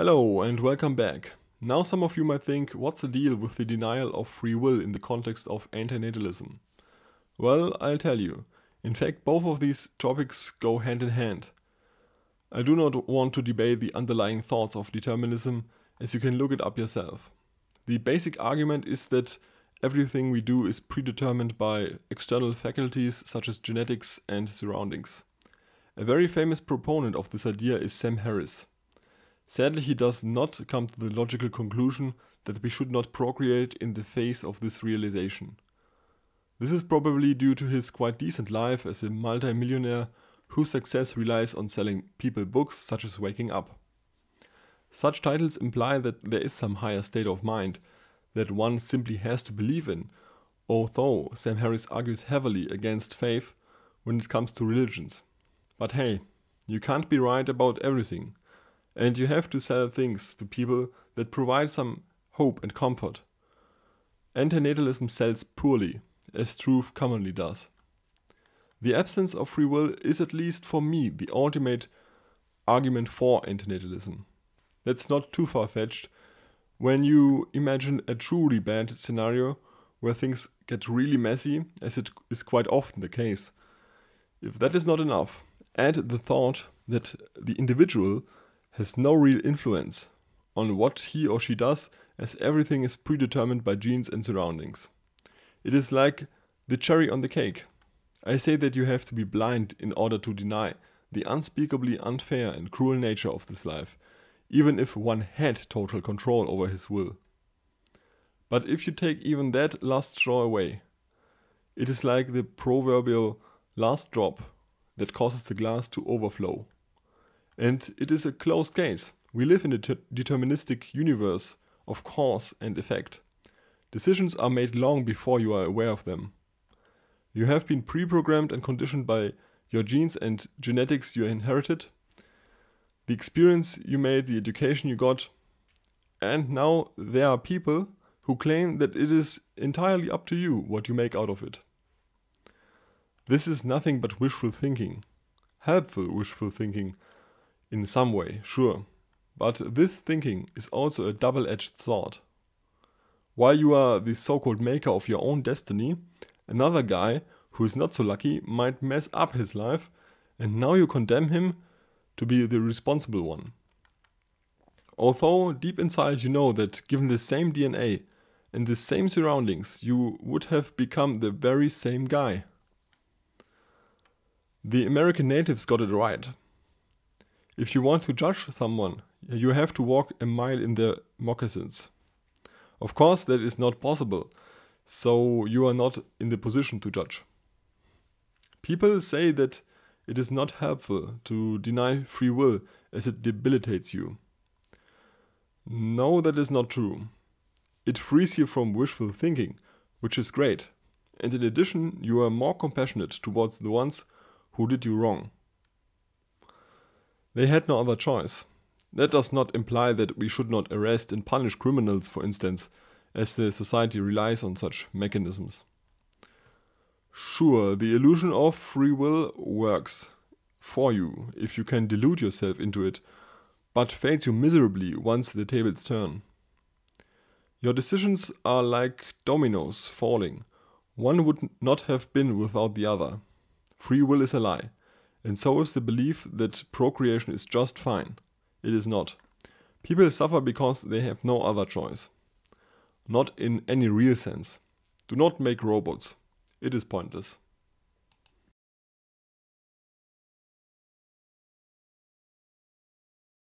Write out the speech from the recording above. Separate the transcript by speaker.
Speaker 1: Hello and welcome back. Now some of you might think, what's the deal with the denial of free will in the context of antinatalism? Well, I'll tell you. In fact, both of these topics go hand in hand. I do not want to debate the underlying thoughts of determinism, as you can look it up yourself. The basic argument is that everything we do is predetermined by external faculties such as genetics and surroundings. A very famous proponent of this idea is Sam Harris. Sadly, he does not come to the logical conclusion that we should not procreate in the face of this realization. This is probably due to his quite decent life as a multimillionaire, whose success relies on selling people books such as Waking Up. Such titles imply that there is some higher state of mind that one simply has to believe in, although Sam Harris argues heavily against faith when it comes to religions. But hey, you can't be right about everything. And you have to sell things to people that provide some hope and comfort. Antinatalism sells poorly, as truth commonly does. The absence of free will is, at least for me, the ultimate argument for antinatalism. That's not too far fetched when you imagine a truly bad scenario where things get really messy, as it is quite often the case. If that is not enough, add the thought that the individual has no real influence on what he or she does as everything is predetermined by genes and surroundings. It is like the cherry on the cake. I say that you have to be blind in order to deny the unspeakably unfair and cruel nature of this life, even if one had total control over his will. But if you take even that last straw away, it is like the proverbial last drop that causes the glass to overflow. And it is a closed case. We live in a deterministic universe of cause and effect. Decisions are made long before you are aware of them. You have been pre programmed and conditioned by your genes and genetics you inherited, the experience you made, the education you got. And now there are people who claim that it is entirely up to you what you make out of it. This is nothing but wishful thinking. Helpful wishful thinking in some way, sure. But this thinking is also a double-edged sword. While you are the so-called maker of your own destiny, another guy who is not so lucky might mess up his life and now you condemn him to be the responsible one. Although deep inside you know that given the same DNA and the same surroundings, you would have become the very same guy. The American natives got it right. If you want to judge someone, you have to walk a mile in their moccasins. Of course, that is not possible, so you are not in the position to judge. People say that it is not helpful to deny free will as it debilitates you. No, that is not true. It frees you from wishful thinking, which is great, and in addition, you are more compassionate towards the ones who did you wrong. They had no other choice. That does not imply that we should not arrest and punish criminals, for instance, as the society relies on such mechanisms. Sure, the illusion of free will works for you if you can delude yourself into it, but fails you miserably once the tables turn. Your decisions are like dominoes falling. One would not have been without the other. Free will is a lie and so is the belief that procreation is just fine. It is not. People suffer because they have no other choice. Not in any real sense. Do not make robots. It is pointless.